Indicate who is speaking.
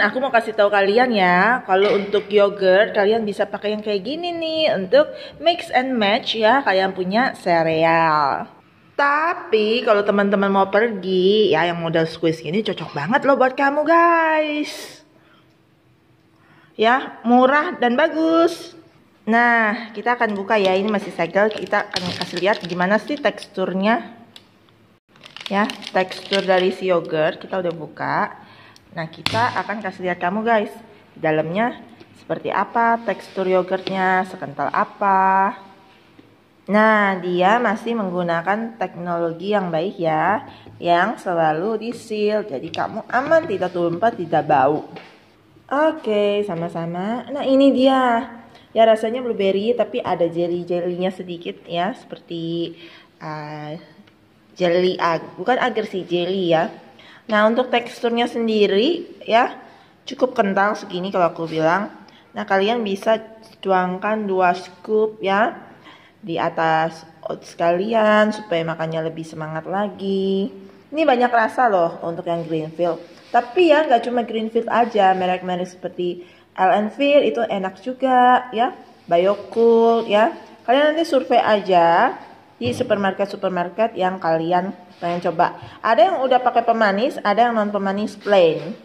Speaker 1: aku mau kasih tahu kalian ya, kalau untuk yogurt kalian bisa pakai yang kayak gini nih untuk mix and match ya kalian punya sereal. Tapi kalau teman-teman mau pergi, ya yang model squeeze ini cocok banget loh buat kamu guys. Ya, murah dan bagus. Nah, kita akan buka ya. Ini masih segel. Kita akan kasih lihat gimana sih teksturnya. Ya, tekstur dari si yogurt kita udah buka. Nah, kita akan kasih lihat kamu guys. Di dalamnya seperti apa, tekstur yogurtnya sekental apa. Nah, dia masih menggunakan teknologi yang baik ya, yang selalu disil. Jadi kamu aman, tidak tumpah, tidak bau. Oke, sama-sama. Nah, ini dia. Ya, rasanya blueberry tapi ada jelly-jellynya sedikit ya, seperti uh, jelly ag bukan agar sih jelly ya. Nah, untuk teksturnya sendiri ya cukup kental segini kalau aku bilang. Nah, kalian bisa tuangkan dua scoop ya di atas oats kalian supaya makannya lebih semangat lagi. Ini banyak rasa loh untuk yang Greenfield. Tapi ya nggak cuma Greenfield aja, merek-merek seperti LN Field itu enak juga ya. Biocool ya. Kalian nanti survei aja di supermarket-supermarket yang kalian pengen coba. Ada yang udah pakai pemanis, ada yang non pemanis plain.